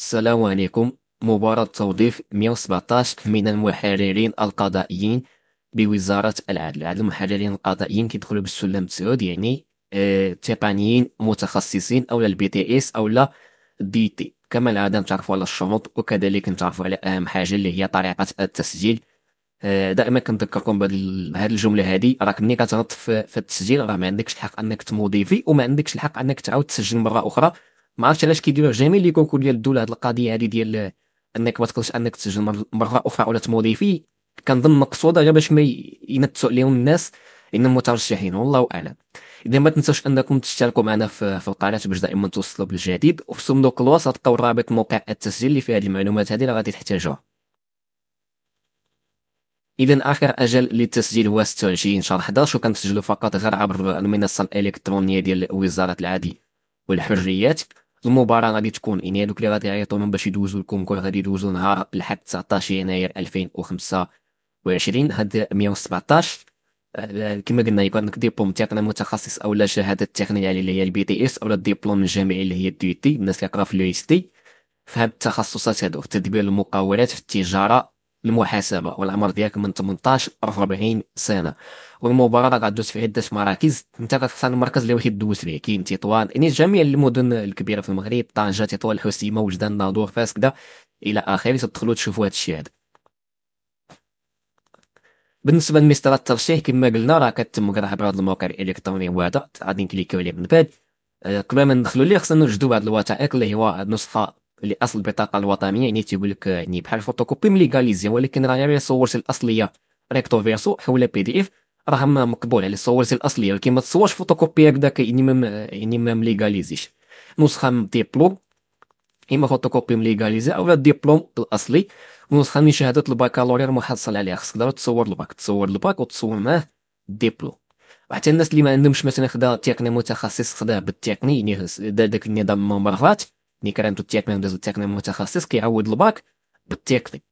السلام عليكم مباراة توظيف 117 من المحررين القضائيين بوزارة العدل هاد المحررين القضائيين كيدخلوا بالسلم التسعود يعني اه تقنيين متخصصين أو البي تي اس أو دي تي كما العادة نتعرفوا على الشروط وكذلك نتعرفوا على أهم حاجة اللي هي طريقة التسجيل اه دائما كنذكركم بهاد الجمله هادي راك ملي كتغلط في التسجيل راه ما عندكش الحق انك تموديفي وما عندكش الحق انك تعاود تسجل مره اخرى ما عرفتش علاش كيديروا جميع لي كونكور ديال الدوله هاد القضيه هادي ديال انك ما تقدرش انك تسجل مره اخرى ولا فيه كنظن مقصوده غير باش ما ينتسوا عليهم الناس ان المترشحين والله اعلم اذا ما تنساوش انكم تشتركوا معنا في, في القناه باش دائما توصلوا بالجديد وفي صندوق الوصف تلقاو رابط موقع التسجيل اللي فيه هذه المعلومات هذه اللي غادي تحتاجوها اذا اخر اجل للتسجيل هو 26 شهر 11 وكنسجلوا فقط غير عبر المنصه الالكترونيه ديال وزاره العدل والحريات المباراه غادي تكون يعني هذوك اللي غادي يعيطوا لهم باش يدوزوا الكونكور غادي يدوزوا نهار الحد 19 يناير 2025 هاد 117 آه، كما قلنا يكون عندك ديبلوم تقني متخصص او لا شهاده تقنيه اللي هي البي تي اس او ديبلوم الجامعي اللي هي الدي تي الناس كيقراو في اليو اس تي فهاد التخصصات هادو في تدبير المقاولات في التجاره المحاسبه والعمر ديالك من 18 ل 40 سنه والمباراه غادوز في عده مراكز انت كتخسر المركز اللي واخد دوز فيه كاين تطوان يعني جميع المدن الكبيره في المغرب طنجه تطوان الحسيمه وجده الناظور فاس كدا الى اخره تدخلوا تشوفوا هذا الشيء هذا بالنسبه لمسطره الترشيح كما قلنا راه كتم كتلقى بهذا الموقع الالكتروني وهذا غادي نكليكيو عليه من بعد آه، قبل ما ندخلوا ليه خصنا نوجدوا بعض الوثائق اللي هو نسخه لاصل البطاقه الوطنيه يعني تيقول لك يعني بحال فوتوكوبي ميليغاليزي ولكن راه غير صورت الاصليه ريكتو فيرسو حول بي دي اف راه مقبول على صورت الاصليه ولكن ما تصورش فوتوكوبي هكذاك يعني ما يعني ما مليغاليزيش نسخه من ديبلوم اما فوتوكوبي ميليغاليزي او الدبلوم الاصلي ونسخه من شهاده الباكالوريا المحصل عليها خصك تقدر تصور الباك تصور الباك وتصور معاه ديبلوم وحتى الناس اللي ما عندهمش مثلا خدا تقني متخصص خداه بالتقني يعني داك النظام مرات ملي كنعندو التيكمين دازو التيكمين متخصص كيعوض الباك بالتيكني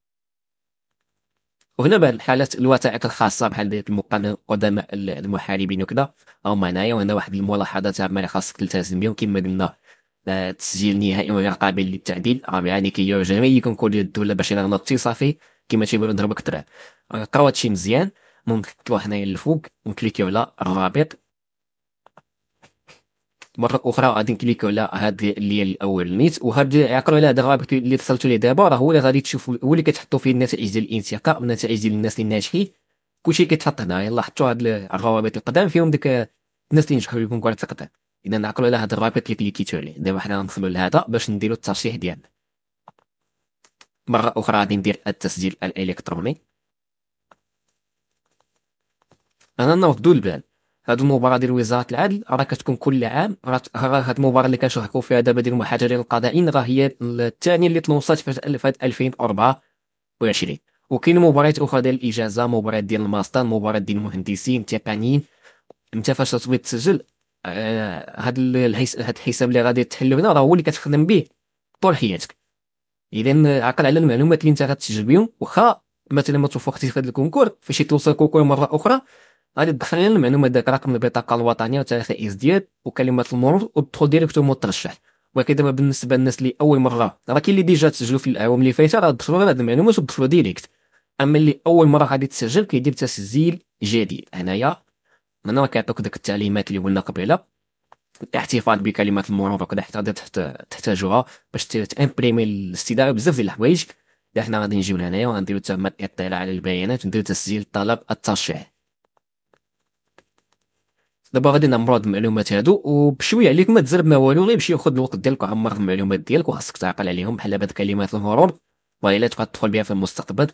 وهنا بعض الحالات الوثائق الخاصه بحال ديال المقام قدماء المحاربين وكذا هما هنايا وهنا واحد الملاحظة تاع ما خاصك تلتزم بهم كيما قلنا التسجيل آه، نهائي وغير قابل للتعديل آه، يعني كيديروا جميع كنكون ديال الدوله باش يلغنا التصافي كيما تيبغيو نضربك الدرع آه، نقراو هادشي مزيان ممكن نكتبو هنايا للفوق ونكليكيو على الرابط مره اخرى غادي نكليك على هاد اللي نيت وهاد يعقلوا على هذا الرابط اللي وصلتوا ليه دابا راه هو اللي غادي تشوفو هو اللي كتحطوا فيه النتائج ديال الانتقاء النتائج ديال الناس اللي ناجحين كلشي كيتحط هنا يلا حطوا هاد الروابط القدام فيهم ديك الناس اللي نجحوا لكم كره القدم اذا نعقلوا على هاد الرابط اللي كليكيتو عليه دابا حنا غنوصلو لهذا باش نديروا الترشيح ديالنا مره اخرى غادي ندير التسجيل الالكتروني انا نوضوا البال هاد المباراه ديال وزاره العدل راه كتكون كل عام راه هاد المباراه اللي كنشاركوا فيها دابا ديال المحاجه ديال القضائيين راه هي الثانيه اللي تنوصات في 2024 وكاين مباريات اخرى ديال الاجازه مباريات ديال الماستر مباريات ديال المهندسين التقنيين انت فاش تبغي تسجل آه، هاد هاد الحساب اللي غادي تحل هنا راه هو اللي كتخدم به طول حياتك اذا عقل على المعلومات اللي انت غتسجل بهم واخا مثلا ما توفقتي في هذا الكونكور فاش توصل الكونكور مره اخرى غادي تدخل لنا المعلومات ذاك رقم البطاقه الوطنيه والتراخيص ديال وكلمه المرور وتدخل ديريكتومون ترشح ولكن دابا بالنسبه للناس اللي اول مره راه كاين اللي ديجا تسجلوا في الاعوام اللي فاتت راه دخلوا غير هاد المعلومات ودخلوا ديريكت اما اللي اول مره غادي تسجل كيدير تسجيل جديد هنايا هنا كيعطيوك داك التعليمات اللي قلنا قبيله الاحتفاظ بكلمات المرور وكذا حتى تحتاجوها باش تامبريمي الاستداره بزاف ديال الحوايج حنا غادي نجيو لهنايا وغنديرو تما الاطلاع على البيانات ونديرو تسجيل طلب الترشيح دابا غادي نعمرو هاد المعلومات هادو وبشويه عليك ما تزرب ما والو غير مشي خد الوقت ديالك وعمر المعلومات ديالك وخاصك تعقل عليهم بحال هاد كلمات الهروب والا تبقى تدخل بها في المستقبل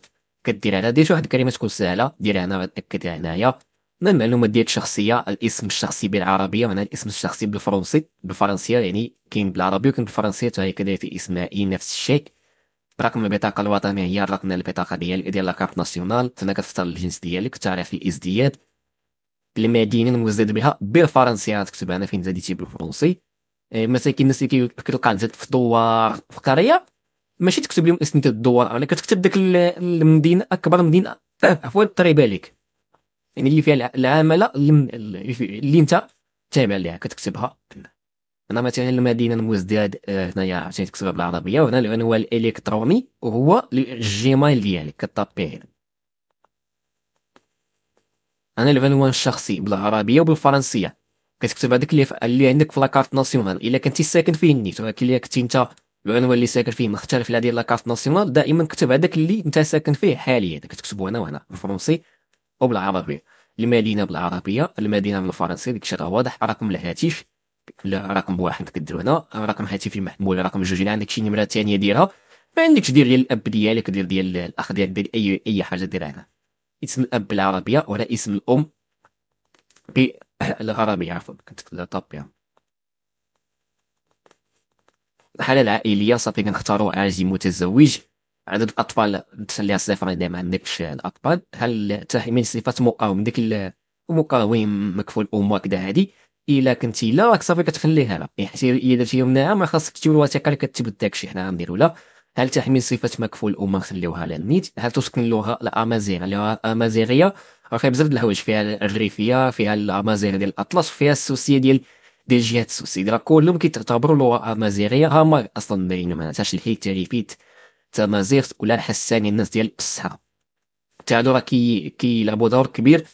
كدير على ديجا واحد الكلمه تكون سهله ديرها هنا غتاكد هنايا هنا المعلومات ديال الشخصيه الاسم الشخصي بالعربيه معناها الاسم الشخصي بالفرنسي بالفرنسيه يعني كاين بالعربيه وكاين بالفرنسيه تاهي كذلك اسمائي نفس الشيء رقم البطاقه الوطنيه هي الرقم البطاقه ديالك ديال لاكارت ناسيونال تما كتختار الجنس ديالك تعرف الازدياد المدينه المزداد بها بالفرنسيه تكتب انا فين زاديتي بالفرنسي مساكين الناس اللي كيلقى زاد في دوار في قريه ماشي تكتب لهم اسم الدوار انا كتكتب داك المدينه اكبر مدينه عفوا بالك يعني اللي فيها العامله اللي, اللي انت تابع لها كتكتبها هنا مثلا المدينه المزداد آه، هنايا عرفتي تكتبها بالعربيه وهنا العنوان الالكتروني وهو الجيميل ديالك كطابيه هنا انا العنوان الشخصي بالعربيه وبالفرنسيه كتكتب هذاك اللي, اللي عندك في لاكارت ناسيونال الا كنتي ساكن فيه النيت ولكن الا كنتي انت العنوان اللي ساكن فيه مختلف على ديال لاكارت ناسيونال دائما كتب هذاك اللي انت ساكن فيه حاليا كتكتبو هنا وهنا بالفرنسي وبالعربيه المدينه بالعربيه المدينه بالفرنسيه داكشي راه واضح رقم الهاتف رقم واحد كديرو هنا رقم هاتفي محمول رقم جوج الى عندك شي نمره ثانيه ديرها ما عندكش دير ديال الاب ديالك دير ديال الاخ ديالك دير اي اي حاجه ديرها هنا اسم الاب بالعربيه ولا اسم الام بالعربيه عفوا كنت طابيه الحاله العائليه صافي كنختارو عازي متزوج عدد الاطفال تسليها صفر اذا ما عندكش الاطفال هل من صفات مقاوم ديك المقاوم مكفول الام هذه هادي الا كنتي لا راك صافي كتخليها لا يعني الا درتي منها ما خاصك تجيب الوثيقه اللي كتثبت داكشي حنا غنديرو لا هل تحمل صفه مكفول وما نخليوها للنيت هل تسكن اللغه الامازيغيه اللغه الامازيغيه راه بزاف د الحوايج فيها الريفيه فيها الامازيغ ديال الاطلس فيها السوسيه ديال ديال جهه السوسي راه كلهم كيتعتبروا لغه امازيغيه هما اصلا دايرين ما تاش تا تمازيغ ولا الحساني الناس ديال الصحراء تاع هادو راه كي لابو دور كبير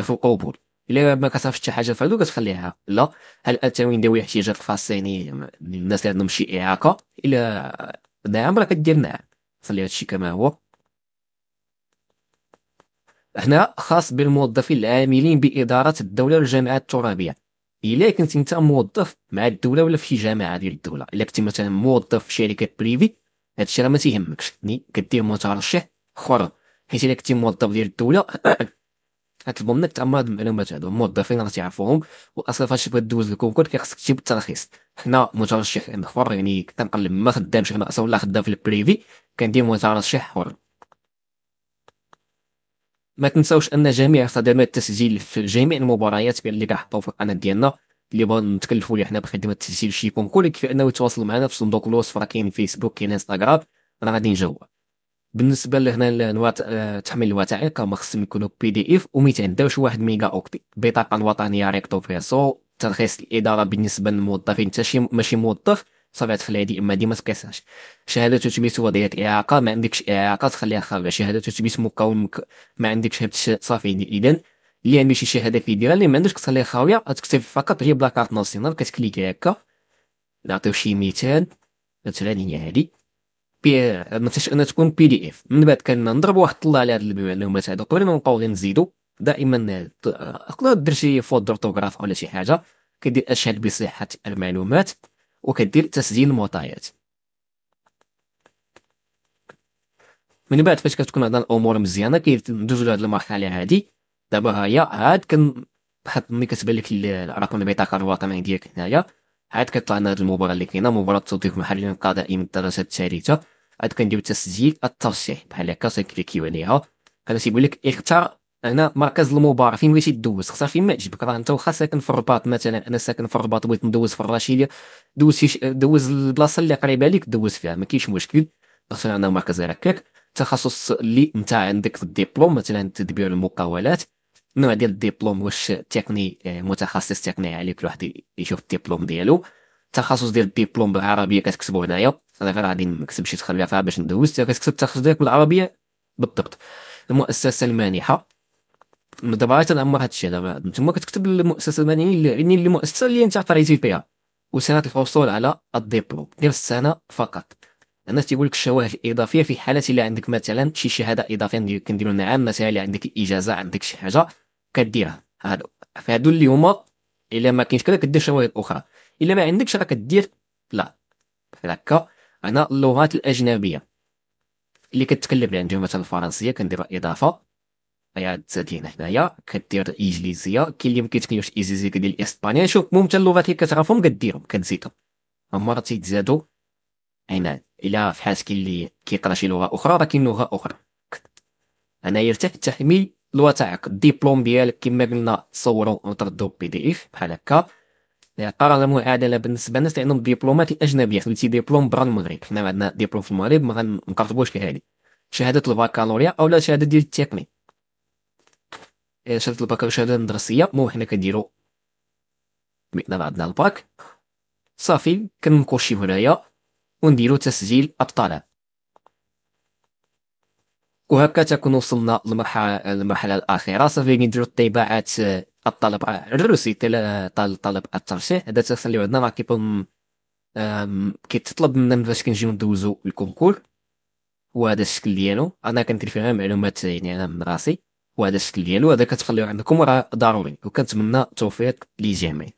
في القبول الا ما كتعرفش شي حاجه فهادو كتخليها لا هل التموين ذوي احتياجات خاصه يعني الناس اللي عندهم شي اعاقه الا نعم راه كدير نعم خلي هادشي كما هو هنا خاص بالموظفين العاملين باداره الدوله والجامعات الترابيه الا كنت انت موظف مع الدوله ولا في شي جامعه ديال الدوله الا كنت مثلا موظف في شركه بريفي هادشي راه ما تيهمكش كدير مترشح خرج حيت الا كنت موظف ديال الدوله كنطلبوا منك هاد المعلومات هادو الموظفين راه تيعرفوهم واصلا فاش تبغي دوز الكونكور كيخصك تجيب الترخيص حنا مترشح مخفر يعني كنقلب ما خدامش حنا اصلا ولا خدام في البريفي كندير مترشح حر ما تنساوش ان جميع خدمات التسجيل في جميع المباريات اللي كنحطو في القناه ديالنا اللي بغا نتكلفوا ليه حنا بخدمه تسجيل شي كونكور كيف انه يتواصلوا معنا في صندوق الوصف راه كاين فيسبوك كاين انستغرام راه غادي نجاوب بالنسبه لهنا لانواع آه، تحميل الوثائق هما خصهم يكونوا بي دي اف وما داوش واحد ميجا اوكتي بطاقه وطنيه ريكتو فيسو ترخيص الاداره بالنسبه للموظفين حتى شي ماشي موظف صافي تخليها دي اما دي ما تقيسهاش شهاده تثبت وضعيه اعاقه ما عندكش اعاقه تخليها خارجه شهاده تثبت مكون مك... ما عندكش هبت صافي اذا اللي عنده شي شهاده في ديرها اللي ما عندوش تخليها خاويه غتكتب فقط غير بلاكارت ناسيونال كتكليكي هكا نعطيو شي مثال مثلا هي هادي بي ما تنساش انها تكون بي دي اف من بعد كنضرب واحد الطله على هاد المعلومات هادو قبل ما نبقاو نزيدو دائما تقدر دير شي فولدر اورتوغراف ولا شي حاجه كدير اشهد بصحه المعلومات وكدير تسجيل المعطيات من بعد فاش كتكون هاد الامور مزيانه كندوزو لهاد المرحله هادي دابا هي عاد كن بحال ملي كتبان لك رقم البطاقه الوطنيه ديالك هنايا عاد كطلع لنا هاد المباراه اللي كاينه مباراه توظيف محلي القضائي من الدرجه الثالثه عاد كنديرو تسجيل الترشيح بحال هكا تنكليكيو عليها هذا تيقول لك اختار هنا مركز المباراة فين بغيتي دوز اختار فين ما عجبك راه انت واخا ساكن في الرباط مثلا انا ساكن في الرباط بغيت ندوز في الرشيديه دوز دوز البلاصه اللي قريبه ليك دوز فيها ما كاينش مشكل مثلا انا مركز هكاك التخصص اللي انت عندك في الدبلوم مثلا تدبير المقاولات النوع ديال الدبلوم واش تقني آه، متخصص تقني عليك الواحد يشوف الدبلوم ديالو التخصص ديال الدبلوم بالعربيه كتكتبو هنايا غير غادي كسبش يدخل تخربيع فيها باش ندوز كتكتب تاخذ ديالك بالعربيه بالضبط المؤسسه المانحه دابا تنعمر هاد الشيء دابا تما كتكتب المؤسسه المانحه يعني المؤسسه اللي انت قريتي فيها وسنه الحصول على الدبلوم ديال السنه فقط الناس تيقول لك الشواهد الاضافيه في حاله الا عندك مثلا شي شهاده اضافيه كنديرو عام مثلا اللي عندك اجازه عندك شي حاجه كديرها هادو فهادو اللي هما الا ما كاينش كذا كدير شواهد اخرى الا ما عندكش راه كدير لا هكا هنا اللغات الاجنبيه اللي كتكلم عندهم مثلا الفرنسيه كندير اضافه هي تزادين هنايا كدير الانجليزيه كاين اللي ما الانجليزيه كدير الاسبانيه شوف المهم حتى اللغات اللي كتعرفهم كديرهم كتزيدهم هما راه تيتزادو هنا الا فحال كاين اللي كيقرا شي لغه اخرى راه كاين لغه اخرى انا يرتاح تحميل الوثائق الدبلوم ديالك كما قلنا تصوروا وتردوا بي دي اف بحال هكا يعني قرار معادله بالنسبه للناس لانهم دبلومات الاجنبيه خديتي يعني ديبلوم برا المغرب حنا عندنا ديبلوم في المغرب ما في هذه شهاده البكالوريا اولا شهاده ديال التقني إيه، شهاده الباكالوريا شهاده مدرسيه مو حنا كنديرو حنا عندنا الباك صافي كنكوشيو هنايا ونديرو تسجيل الطلب وهكا تكون وصلنا للمرحله الاخيره صافي نديرو الطباعات الطلب الروسي طلب الترشيح هذا تخليو عندنا راه كيبان كيتطلب منا باش كنجيو ندوزو الكونكور وهذا الشكل ديالو انا كندير فيها معلومات يعني انا من راسي وهذا الشكل ديالو هذا كتخليو عندكم راه ضروري وكنتمنى التوفيق للجميع